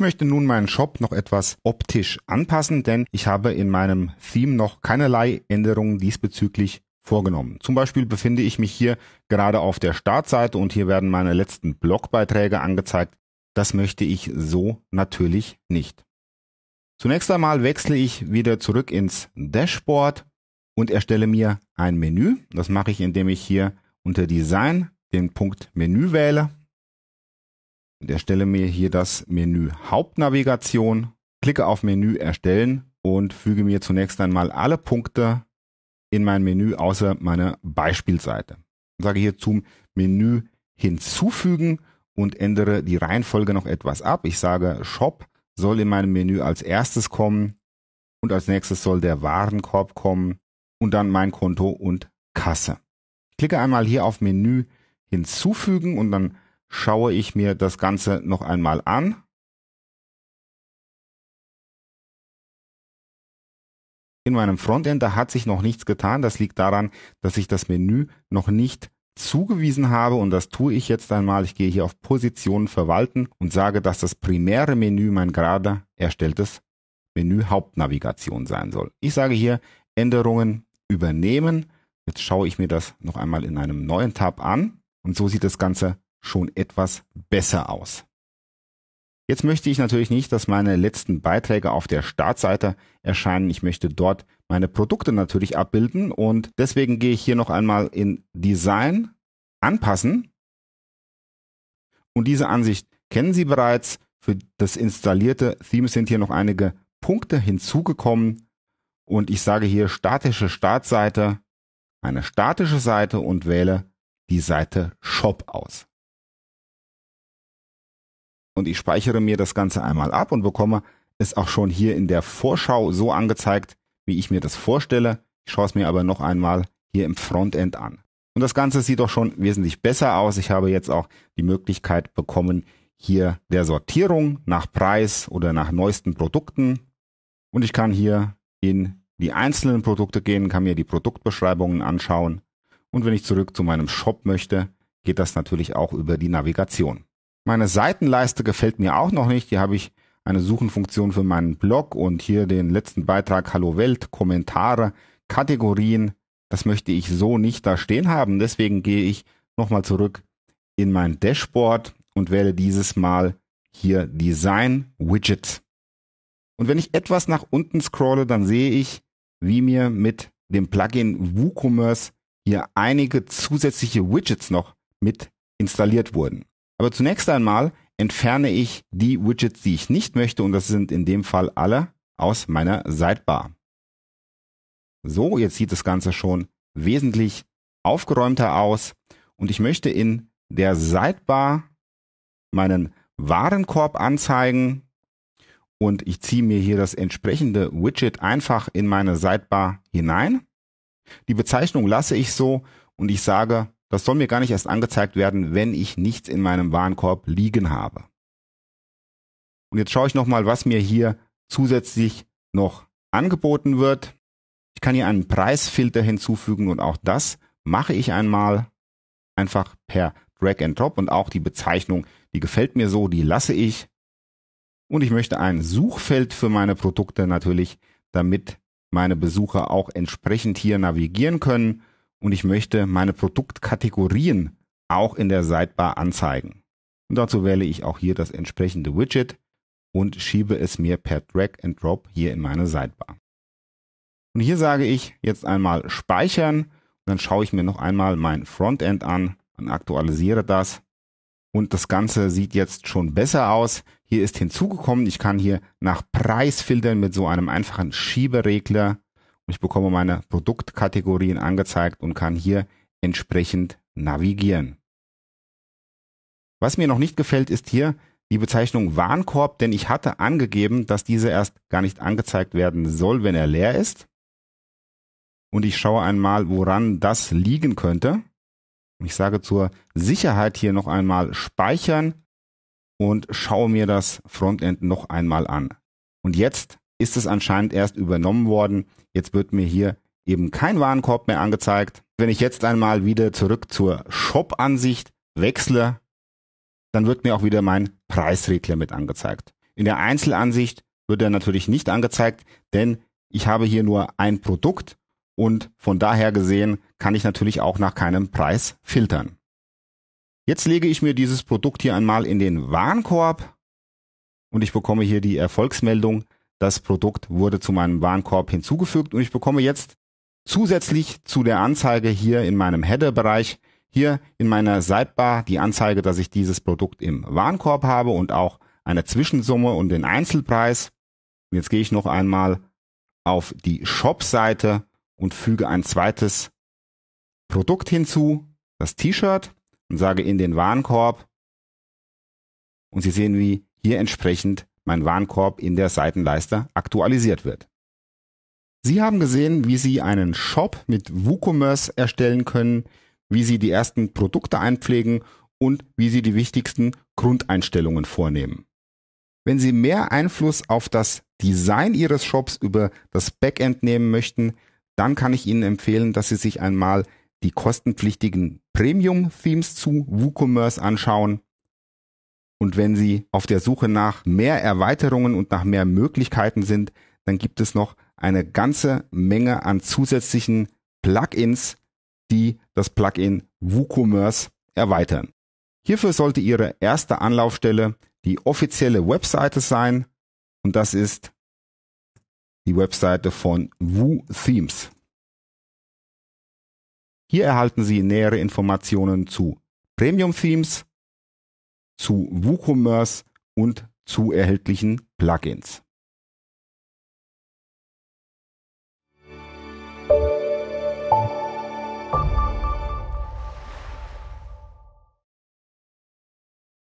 Ich möchte nun meinen Shop noch etwas optisch anpassen, denn ich habe in meinem Theme noch keinerlei Änderungen diesbezüglich vorgenommen. Zum Beispiel befinde ich mich hier gerade auf der Startseite und hier werden meine letzten Blogbeiträge angezeigt. Das möchte ich so natürlich nicht. Zunächst einmal wechsle ich wieder zurück ins Dashboard und erstelle mir ein Menü. Das mache ich, indem ich hier unter Design den Punkt Menü wähle und erstelle mir hier das Menü Hauptnavigation, klicke auf Menü erstellen und füge mir zunächst einmal alle Punkte in mein Menü außer meine Beispielseite. Und sage hier zum Menü hinzufügen und ändere die Reihenfolge noch etwas ab. Ich sage Shop soll in meinem Menü als erstes kommen und als nächstes soll der Warenkorb kommen und dann mein Konto und Kasse. Ich klicke einmal hier auf Menü hinzufügen und dann schaue ich mir das Ganze noch einmal an. In meinem Frontend, da hat sich noch nichts getan. Das liegt daran, dass ich das Menü noch nicht zugewiesen habe und das tue ich jetzt einmal. Ich gehe hier auf Positionen verwalten und sage, dass das primäre Menü mein gerade erstelltes Menü Hauptnavigation sein soll. Ich sage hier Änderungen übernehmen. Jetzt schaue ich mir das noch einmal in einem neuen Tab an und so sieht das Ganze schon etwas besser aus. Jetzt möchte ich natürlich nicht, dass meine letzten Beiträge auf der Startseite erscheinen. Ich möchte dort meine Produkte natürlich abbilden und deswegen gehe ich hier noch einmal in Design, Anpassen und diese Ansicht kennen Sie bereits. Für das installierte Theme sind hier noch einige Punkte hinzugekommen und ich sage hier statische Startseite, eine statische Seite und wähle die Seite Shop aus und ich speichere mir das Ganze einmal ab und bekomme es auch schon hier in der Vorschau so angezeigt, wie ich mir das vorstelle. Ich schaue es mir aber noch einmal hier im Frontend an. Und das Ganze sieht doch schon wesentlich besser aus. Ich habe jetzt auch die Möglichkeit bekommen, hier der Sortierung nach Preis oder nach neuesten Produkten. Und ich kann hier in die einzelnen Produkte gehen, kann mir die Produktbeschreibungen anschauen. Und wenn ich zurück zu meinem Shop möchte, geht das natürlich auch über die Navigation. Meine Seitenleiste gefällt mir auch noch nicht. Hier habe ich eine Suchenfunktion für meinen Blog und hier den letzten Beitrag Hallo Welt, Kommentare, Kategorien. Das möchte ich so nicht da stehen haben. Deswegen gehe ich nochmal zurück in mein Dashboard und wähle dieses Mal hier Design Widgets. Und wenn ich etwas nach unten scrolle, dann sehe ich, wie mir mit dem Plugin WooCommerce hier einige zusätzliche Widgets noch mit installiert wurden. Aber zunächst einmal entferne ich die Widgets, die ich nicht möchte und das sind in dem Fall alle aus meiner Sidebar. So, jetzt sieht das Ganze schon wesentlich aufgeräumter aus und ich möchte in der Sidebar meinen Warenkorb anzeigen und ich ziehe mir hier das entsprechende Widget einfach in meine Sidebar hinein. Die Bezeichnung lasse ich so und ich sage das soll mir gar nicht erst angezeigt werden, wenn ich nichts in meinem Warenkorb liegen habe. Und jetzt schaue ich nochmal, was mir hier zusätzlich noch angeboten wird. Ich kann hier einen Preisfilter hinzufügen und auch das mache ich einmal einfach per Drag and Drop und auch die Bezeichnung, die gefällt mir so, die lasse ich. Und ich möchte ein Suchfeld für meine Produkte natürlich, damit meine Besucher auch entsprechend hier navigieren können und ich möchte meine Produktkategorien auch in der Sidebar anzeigen. Und dazu wähle ich auch hier das entsprechende Widget und schiebe es mir per Drag and Drop hier in meine Sidebar. Und hier sage ich jetzt einmal speichern und dann schaue ich mir noch einmal mein Frontend an und aktualisiere das. Und das Ganze sieht jetzt schon besser aus. Hier ist hinzugekommen, ich kann hier nach Preis filtern mit so einem einfachen Schieberegler ich bekomme meine Produktkategorien angezeigt und kann hier entsprechend navigieren. Was mir noch nicht gefällt, ist hier die Bezeichnung Warenkorb, denn ich hatte angegeben, dass diese erst gar nicht angezeigt werden soll, wenn er leer ist. Und ich schaue einmal, woran das liegen könnte. Ich sage zur Sicherheit hier noch einmal speichern und schaue mir das Frontend noch einmal an. Und jetzt ist es anscheinend erst übernommen worden. Jetzt wird mir hier eben kein Warenkorb mehr angezeigt. Wenn ich jetzt einmal wieder zurück zur Shop-Ansicht wechsle, dann wird mir auch wieder mein Preisregler mit angezeigt. In der Einzelansicht wird er natürlich nicht angezeigt, denn ich habe hier nur ein Produkt und von daher gesehen kann ich natürlich auch nach keinem Preis filtern. Jetzt lege ich mir dieses Produkt hier einmal in den Warenkorb und ich bekomme hier die Erfolgsmeldung das Produkt wurde zu meinem Warenkorb hinzugefügt und ich bekomme jetzt zusätzlich zu der Anzeige hier in meinem Header-Bereich hier in meiner Sidebar die Anzeige, dass ich dieses Produkt im Warenkorb habe und auch eine Zwischensumme und den Einzelpreis. Und jetzt gehe ich noch einmal auf die Shop-Seite und füge ein zweites Produkt hinzu, das T-Shirt, und sage in den Warenkorb. Und Sie sehen, wie hier entsprechend mein Warenkorb in der Seitenleiste aktualisiert wird. Sie haben gesehen, wie Sie einen Shop mit WooCommerce erstellen können, wie Sie die ersten Produkte einpflegen und wie Sie die wichtigsten Grundeinstellungen vornehmen. Wenn Sie mehr Einfluss auf das Design Ihres Shops über das Backend nehmen möchten, dann kann ich Ihnen empfehlen, dass Sie sich einmal die kostenpflichtigen Premium-Themes zu WooCommerce anschauen und wenn Sie auf der Suche nach mehr Erweiterungen und nach mehr Möglichkeiten sind, dann gibt es noch eine ganze Menge an zusätzlichen Plugins, die das Plugin WooCommerce erweitern. Hierfür sollte Ihre erste Anlaufstelle die offizielle Webseite sein und das ist die Webseite von WooThemes. Hier erhalten Sie nähere Informationen zu Premium Themes, zu WooCommerce und zu erhältlichen Plugins.